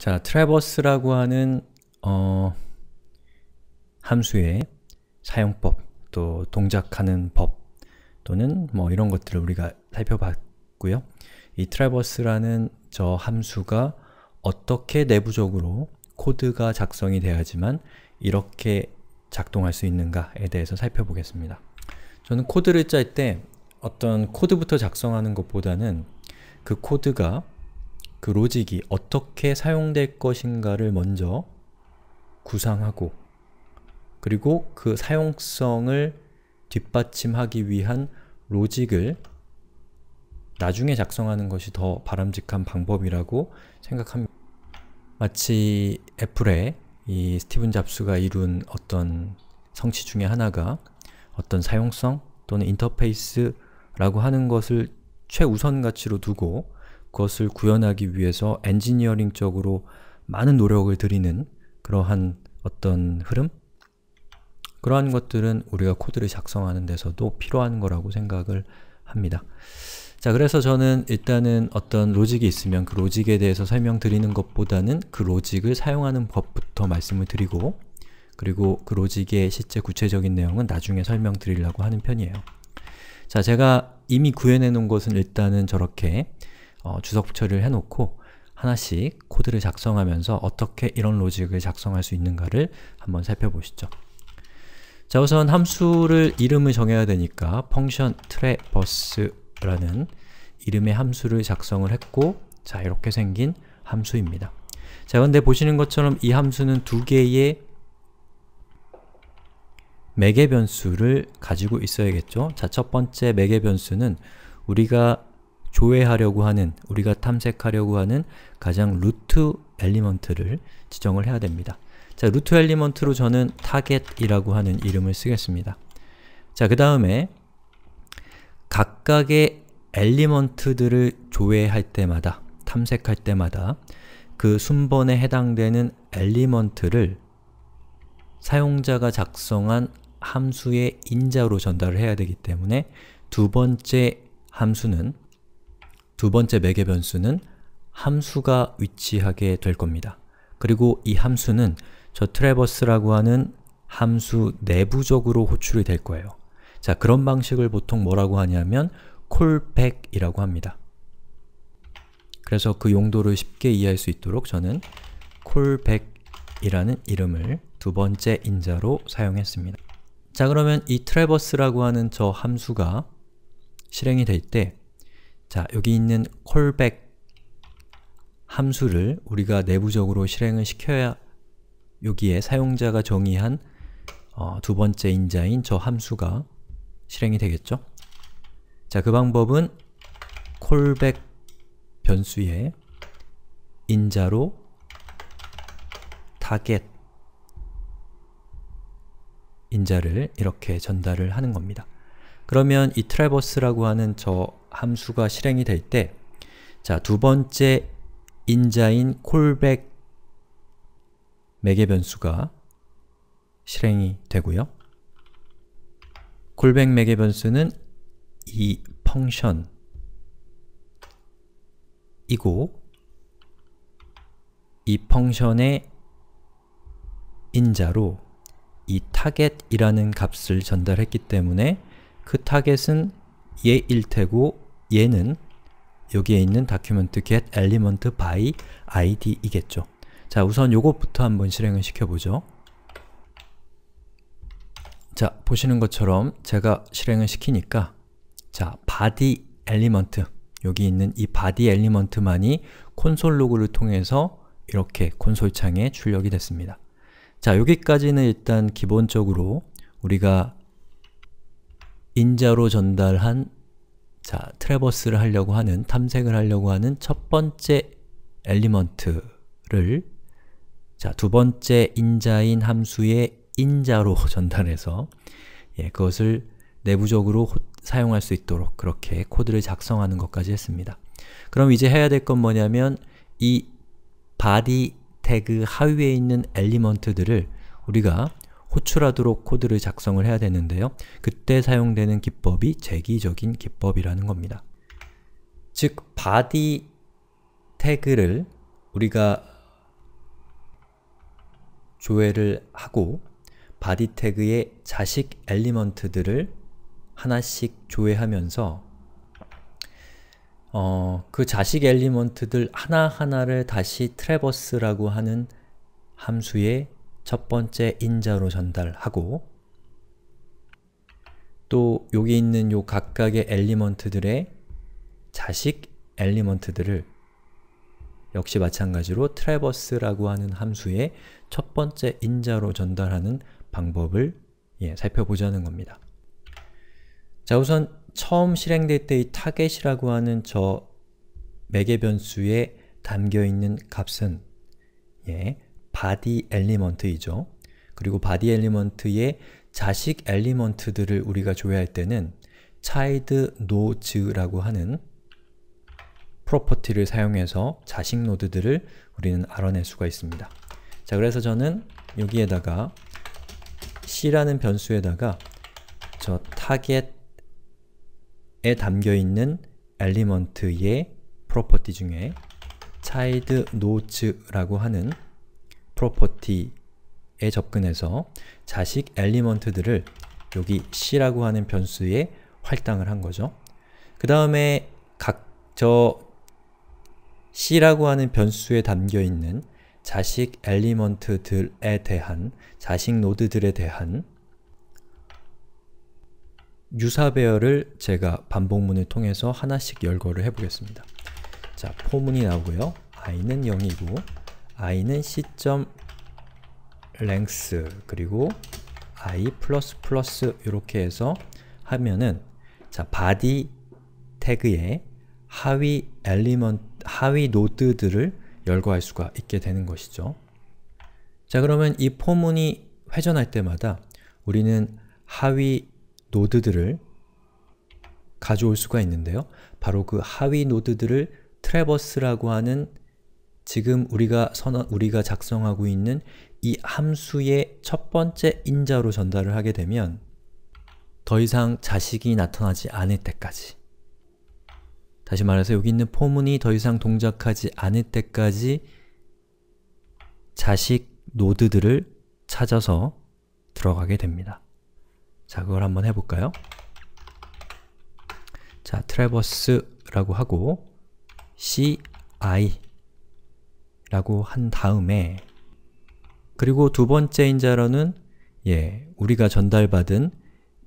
자, 트래버스라고 하는 어, 함수의 사용법, 또 동작하는 법 또는 뭐 이런 것들을 우리가 살펴봤고요. 이 트래버스라는 저 함수가 어떻게 내부적으로 코드가 작성이 돼야지만 이렇게 작동할 수 있는가에 대해서 살펴보겠습니다. 저는 코드를 짤 때 어떤 코드부터 작성하는 것보다는 그 코드가 그 로직이 어떻게 사용될 것인가를 먼저 구상하고 그리고 그 사용성을 뒷받침하기 위한 로직을 나중에 작성하는 것이 더 바람직한 방법이라고 생각합니다. 마치 애플의 이 스티븐 잡스가 이룬 어떤 성취 중의 하나가 어떤 사용성 또는 인터페이스라고 하는 것을 최우선 가치로 두고 그것을 구현하기 위해서 엔지니어링적으로 많은 노력을 들이는 그러한 어떤 흐름? 그러한 것들은 우리가 코드를 작성하는 데서도 필요한 거라고 생각을 합니다. 자, 그래서 저는 일단은 어떤 로직이 있으면 그 로직에 대해서 설명드리는 것보다는 그 로직을 사용하는 법부터 말씀을 드리고 그리고 그 로직의 실제 구체적인 내용은 나중에 설명드리려고 하는 편이에요. 자, 제가 이미 구현해 놓은 것은 일단은 저렇게 어, 주석 처리를 해놓고 하나씩 코드를 작성하면서 어떻게 이런 로직을 작성할 수 있는가를 한번 살펴보시죠. 자 우선 함수를 이름을 정해야 되니까 펑션 트래버스라는 이름의 함수를 작성을 했고 자 이렇게 생긴 함수입니다. 자 그런데 보시는 것처럼 이 함수는 두 개의 매개 변수를 가지고 있어야겠죠? 자 첫 번째 매개 변수는 우리가 조회하려고 하는, 우리가 탐색하려고 하는 가장 루트 엘리먼트를 지정을 해야 됩니다. 자, 루트 엘리먼트로 저는 타겟이라고 하는 이름을 쓰겠습니다. 자, 그 다음에 각각의 엘리먼트들을 조회할 때마다, 탐색할 때마다 그 순번에 해당되는 엘리먼트를 사용자가 작성한 함수의 인자로 전달을 해야 되기 때문에 두 번째 함수는 두 번째 매개 변수는 함수가 위치하게 될 겁니다. 그리고 이 함수는 저 트래버스라고 하는 함수 내부적으로 호출이 될 거예요. 자, 그런 방식을 보통 뭐라고 하냐면 콜백이라고 합니다. 그래서 그 용도를 쉽게 이해할 수 있도록 저는 콜백이라는 이름을 두 번째 인자로 사용했습니다. 자, 그러면 이트 r 버스라고 하는 저 함수가 실행이 될때 자, 여기 있는 callback 함수를 우리가 내부적으로 실행을 시켜야 여기에 사용자가 정의한 어, 두 번째 인자인 저 함수가 실행이 되겠죠? 자, 그 방법은 callback 변수에 인자로 target 인자를 이렇게 전달을 하는 겁니다. 그러면 이 t r 트래버스라고 하는 저 함수가 실행이 될 때 자, 두 번째 인자인 callback 매개 변수가 실행이 되고요. callback 매개 변수는 이 펑션 이고 이 펑션의 인자로 이 타겟이라는 값을 전달했기 때문에 그 타겟은 얘일 테고 얘는 여기에 있는 document get element by id이겠죠. 자, 우선 요것부터 한번 실행을 시켜보죠. 자, 보시는 것처럼 제가 실행을 시키니까 자, body element 여기 있는 이 body element만이 콘솔 로그를 통해서 이렇게 콘솔 창에 출력이 됐습니다. 자, 여기까지는 일단 기본적으로 우리가 인자로 전달한 자, 트래버스를 하려고 하는, 탐색을 하려고 하는 첫 번째 엘리먼트를 자, 두 번째 인자인 함수의 인자로 전달해서 예, 그것을 내부적으로 호, 사용할 수 있도록 그렇게 코드를 작성하는 것까지 했습니다. 그럼 이제 해야 될 건 뭐냐면 이 body 태그 하위에 있는 엘리먼트들을 우리가 호출하도록 코드를 작성을 해야 되는데요. 그때 사용되는 기법이 재기적인 기법이라는 겁니다. 즉, body 태그를 우리가 조회를 하고 body 태그의 자식 엘리먼트들을 하나씩 조회하면서 어, 그 자식 엘리먼트들 하나하나를 다시 트래버스라고 하는 함수에 첫 번째 인자로 전달하고 또 여기 있는 요 각각의 엘리먼트들의 자식 엘리먼트들을 역시 마찬가지로 트래버스라고 하는 함수의 첫 번째 인자로 전달하는 방법을 예, 살펴보자는 겁니다. 자 우선 처음 실행될 때의 타겟이라고 하는 저 매개 변수에 담겨있는 값은 예, 바디 엘리먼트이죠. 그리고 바디 엘리먼트의 자식 엘리먼트들을 우리가 조회할 때는 child node라고 하는 프로퍼티를 사용해서 자식 노드들을 우리는 알아낼 수가 있습니다. 자, 그래서 저는 여기에다가 c라는 변수에다가 저 타겟에 담겨있는 엘리먼트의 프로퍼티 중에 child node라고 하는 프로퍼티에 접근해서 자식 엘리먼트들을 여기 c라고 하는 변수에 할당을 한 거죠. 그 다음에 각 저 c라고 하는 변수에 담겨있는 자식 엘리먼트들에 대한, 자식 노드들에 대한 유사 배열을 제가 반복문을 통해서 하나씩 열거를 해보겠습니다. 자, 포문이 나오고요. i는 0이고 i는 c.점 length 그리고 i++ 이렇게 해서 하면은 자 body 태그에 하위 엘리먼트 하위 노드들을 열거할 수가 있게 되는 것이죠. 자 그러면 이 포문이 회전할 때마다 우리는 하위 노드들을 가져올 수가 있는데요. 바로 그 하위 노드들을 트래버스라고 하는 지금 우리가 선언, 우리가 작성하고 있는 이 함수의 첫 번째 인자로 전달을 하게 되면 더 이상 자식이 나타나지 않을 때까지 다시 말해서 여기 있는 포문이 더 이상 동작하지 않을 때까지 자식 노드들을 찾아서 들어가게 됩니다. 자, 그걸 한번 해볼까요? 자, 트래버스라고 하고 ci 라고 한 다음에 그리고 두 번째 인자로는 예, 우리가 전달받은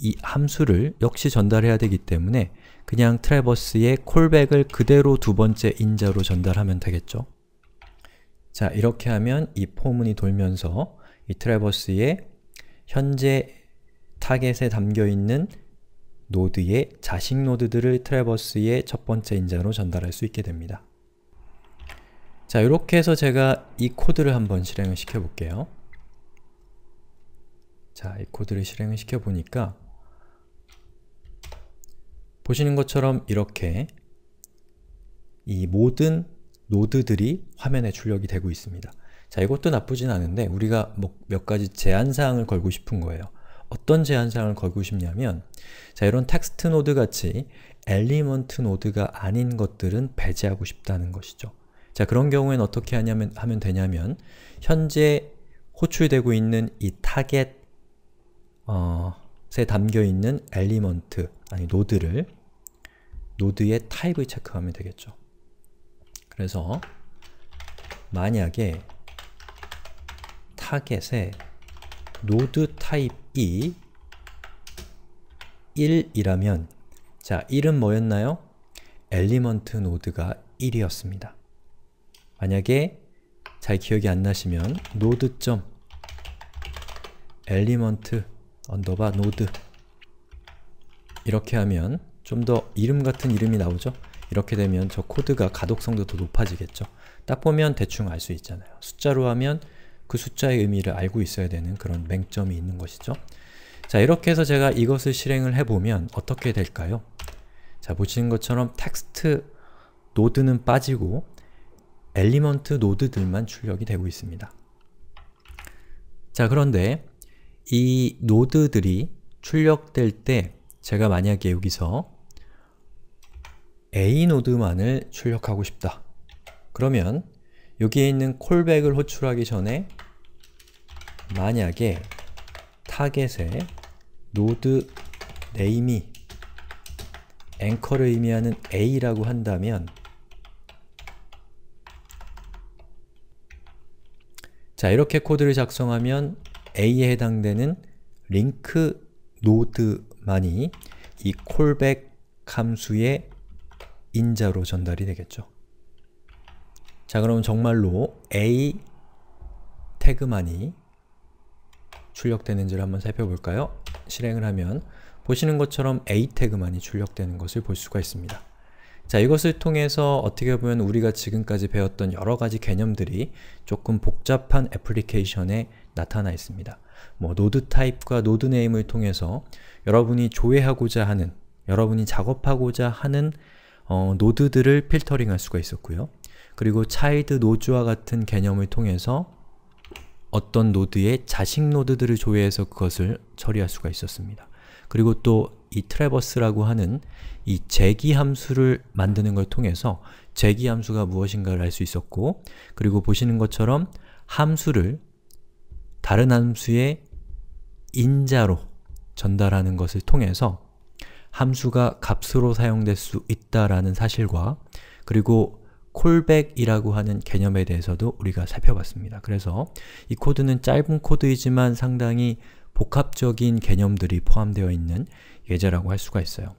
이 함수를 역시 전달해야 되기 때문에 그냥 트래버스의 콜백을 그대로 두 번째 인자로 전달하면 되겠죠. 자, 이렇게 하면 이 포문이 돌면서 이 트래버스의 현재 타겟에 담겨있는 노드의 자식 노드들을 트래버스의 첫 번째 인자로 전달할 수 있게 됩니다. 자, 이렇게 해서 제가 이 코드를 한번 실행을 시켜볼게요. 자, 이 코드를 실행을 시켜보니까 보시는 것처럼 이렇게 이 모든 노드들이 화면에 출력이 되고 있습니다. 자, 이것도 나쁘진 않은데 우리가 뭐몇 가지 제한사항을 걸고 싶은 거예요. 어떤 제한사항을 걸고 싶냐면 자, 이런 텍스트 노드 같이 엘리먼트 노드가 아닌 것들은 배제하고 싶다는 것이죠. 자, 그런 경우에는 어떻게 하냐면, 하면 되냐면 현재 호출되고 있는 이 타겟에 어, 담겨있는 엘리먼트, 아니 노드를 노드의 타입을 체크하면 되겠죠. 그래서 만약에 타겟에 노드 타입이 1이라면 자, 1은 뭐였나요? 엘리먼트 노드가 1이었습니다. 만약에 잘 기억이 안 나시면 노드 점 엘리먼트 언더바 노드 이렇게 하면 좀 더 이름 같은 이름이 나오죠? 이렇게 되면 저 코드가 가독성도 더 높아지겠죠. 딱 보면 대충 알 수 있잖아요. 숫자로 하면 그 숫자의 의미를 알고 있어야 되는 그런 맹점이 있는 것이죠. 자, 이렇게 해서 제가 이것을 실행을 해보면 어떻게 될까요? 자, 보시는 것처럼 텍스트 노드는 빠지고 엘리먼트 노드들만 출력이 되고 있습니다. 자 그런데 이 노드들이 출력될 때 제가 만약에 여기서 A 노드만을 출력하고 싶다. 그러면 여기에 있는 콜백을 호출하기 전에 만약에 타겟의 노드 네임이 앵커를 의미하는 A라고 한다면 자, 이렇게 코드를 작성하면 A에 해당되는 링크 노드만이 이 콜백 함수의 인자로 전달이 되겠죠. 자, 그럼 정말로 A 태그만이 출력되는지를 한번 살펴볼까요? 실행을 하면 보시는 것처럼 A 태그만이 출력되는 것을 볼 수가 있습니다. 자, 이것을 통해서 어떻게 보면 우리가 지금까지 배웠던 여러 가지 개념들이 조금 복잡한 애플리케이션에 나타나 있습니다. 뭐 노드 타입과 노드 네임을 통해서 여러분이 조회하고자 하는, 여러분이 작업하고자 하는 어, 노드들을 필터링할 수가 있었고요. 그리고 차일드 노즈와 같은 개념을 통해서 어떤 노드의 자식 노드들을 조회해서 그것을 처리할 수가 있었습니다. 그리고 또 이 트래버스라고 하는 이 제기 함수를 만드는 걸 통해서 제기 함수가 무엇인가를 알 수 있었고 그리고 보시는 것처럼 함수를 다른 함수의 인자로 전달하는 것을 통해서 함수가 값으로 사용될 수 있다라는 사실과 그리고 콜백이라고 하는 개념에 대해서도 우리가 살펴봤습니다. 그래서 이 코드는 짧은 코드이지만 상당히 복합적인 개념들이 포함되어 있는 예제라고 할 수가 있어요.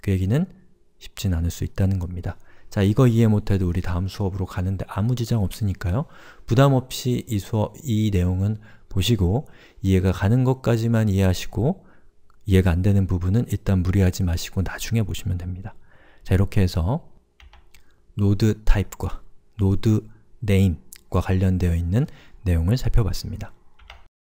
그 얘기는 쉽진 않을 수 있다는 겁니다. 자, 이거 이해 못해도 우리 다음 수업으로 가는데 아무 지장 없으니까요. 부담 없이 이 수업, 이 내용은 보시고 이해가 가는 것까지만 이해하시고 이해가 안 되는 부분은 일단 무리하지 마시고 나중에 보시면 됩니다. 자, 이렇게 해서 노드 타입과 노드 네임과 관련되어 있는 내용을 살펴봤습니다.